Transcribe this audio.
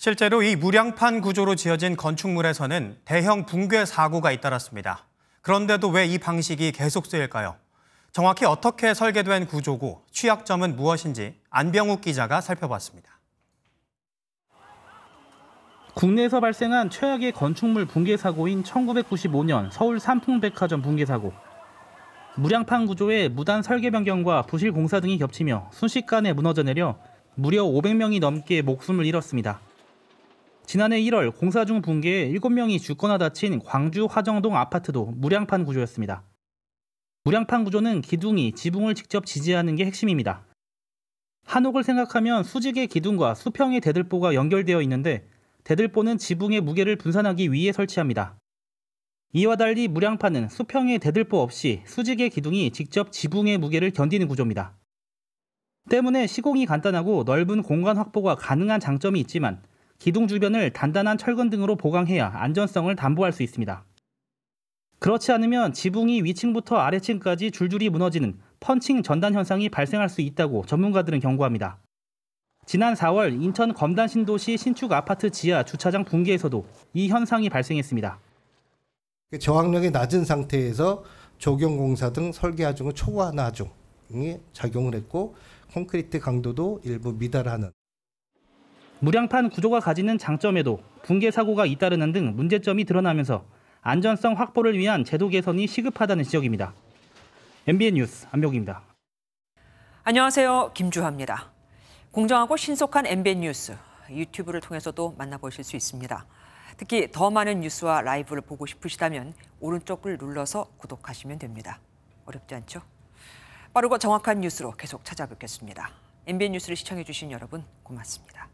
실제로 이 무량판 구조로 지어진 건축물에서는 대형 붕괴 사고가 잇따랐습니다. 그런데도 왜 이 방식이 계속 쓰일까요? 정확히 어떻게 설계된 구조고 취약점은 무엇인지 안병욱 기자가 살펴봤습니다. 국내에서 발생한 최악의 건축물 붕괴 사고인 1995년 서울 삼풍백화점 붕괴 사고. 무량판 구조의 무단 설계 변경과 부실 공사 등이 겹치며 순식간에 무너져 내려 무려 500명이 넘게 목숨을 잃었습니다. 지난해 1월 공사 중 붕괴에 7명이 죽거나 다친 광주 화정동 아파트도 무량판 구조였습니다. 무량판 구조는 기둥이 지붕을 직접 지지하는 게 핵심입니다. 한옥을 생각하면 수직의 기둥과 수평의 대들보가 연결되어 있는데 대들보는 지붕의 무게를 분산하기 위해 설치합니다. 이와 달리 무량판은 수평의 대들보 없이 수직의 기둥이 직접 지붕의 무게를 견디는 구조입니다. 때문에 시공이 간단하고 넓은 공간 확보가 가능한 장점이 있지만 기둥 주변을 단단한 철근 등으로 보강해야 안전성을 담보할 수 있습니다. 그렇지 않으면 지붕이 위층부터 아래층까지 줄줄이 무너지는 펀칭 전단 현상이 발생할 수 있다고 전문가들은 경고합니다. 지난 4월 인천 검단 신도시 신축 아파트 지하 주차장 붕괴에서도 이 현상이 발생했습니다. 저항력이 낮은 상태에서 조경공사 등설계하중을 초과하중이 작용을 했고 콘크리트 강도도 일부 미달하는 무량판 구조가 가지는 장점에도 붕괴 사고가 잇따르는 등 문제점이 드러나면서 안전성 확보를 위한 제도 개선이 시급하다는 지적입니다. MBN 뉴스 안병욱입니다. 안녕하세요. 김주하입니다. 공정하고 신속한 MBN 뉴스 유튜브를 통해서도 만나보실 수 있습니다. 특히 더 많은 뉴스와 라이브를 보고 싶으시다면 오른쪽을 눌러서 구독하시면 됩니다. 어렵지 않죠? 빠르고 정확한 뉴스로 계속 찾아뵙겠습니다. MBN 뉴스를 시청해주신 여러분 고맙습니다.